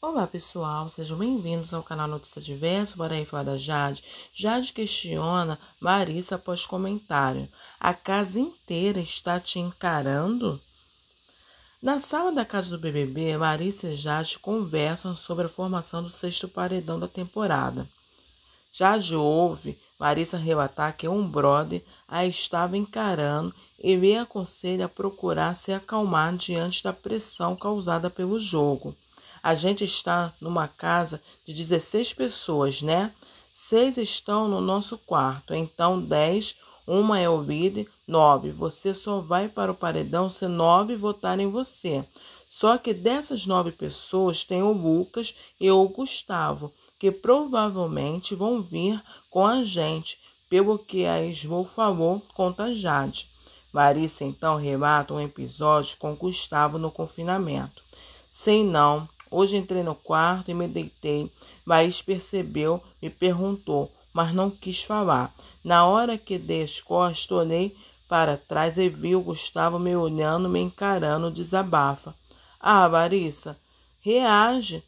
Olá pessoal, sejam bem-vindos ao canal Notícia Diverso para aí falar da Jade. Jade questiona Marissa após comentário. A casa inteira está te encarando? Na sala da casa do BBB, Marissa e Jade conversam sobre a formação do sexto paredão da temporada. Jade ouve Marissa relatar que um brother a estava encarando e lhe aconselha a procurar se acalmar diante da pressão causada pelo jogo. A gente está numa casa de 16 pessoas, né? Seis estão no nosso quarto, então dez, uma é o ouvida, nove. Você só vai para o paredão se nove votarem em você. Só que dessas nove pessoas tem o Lucas e o Gustavo, que provavelmente vão vir com a gente, pelo que a Esmo falou, conta Jade. Larissa então relata um episódio com Gustavo no confinamento. Sei não, Hoje entrei no quarto e me deitei. Maís percebeu, me perguntou, mas não quis falar. Na hora que dei as costas, olhei para trás e vi o Gustavo me olhando, me encarando, desabafa. Ah, Larissa, reage.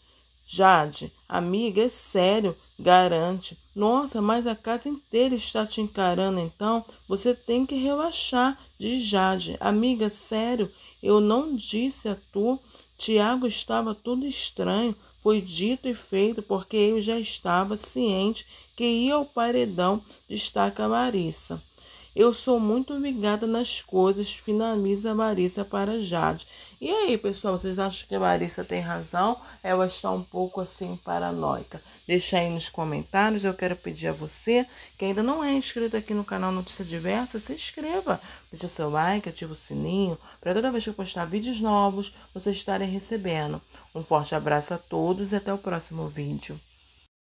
Jade, amiga, é sério, garante. Nossa, mas a casa inteira está te encarando, então você tem que relaxar. Diz Jade, amiga, sério, eu não disse a tu Tiago estava tudo estranho, foi dito e feito, porque ele já estava ciente que ia ao paredão, destaca Larissa. Eu sou muito ligada nas coisas, finaliza a Marissa para Jade. E aí, pessoal, vocês acham que a Marissa tem razão? Ela está um pouco assim paranoica. Deixa aí nos comentários. Eu quero pedir a você que ainda não é inscrito aqui no canal Notícia Diversa, se inscreva. Deixa seu like, ativa o sininho para toda vez que eu postar vídeos novos vocês estarem recebendo. Um forte abraço a todos e até o próximo vídeo.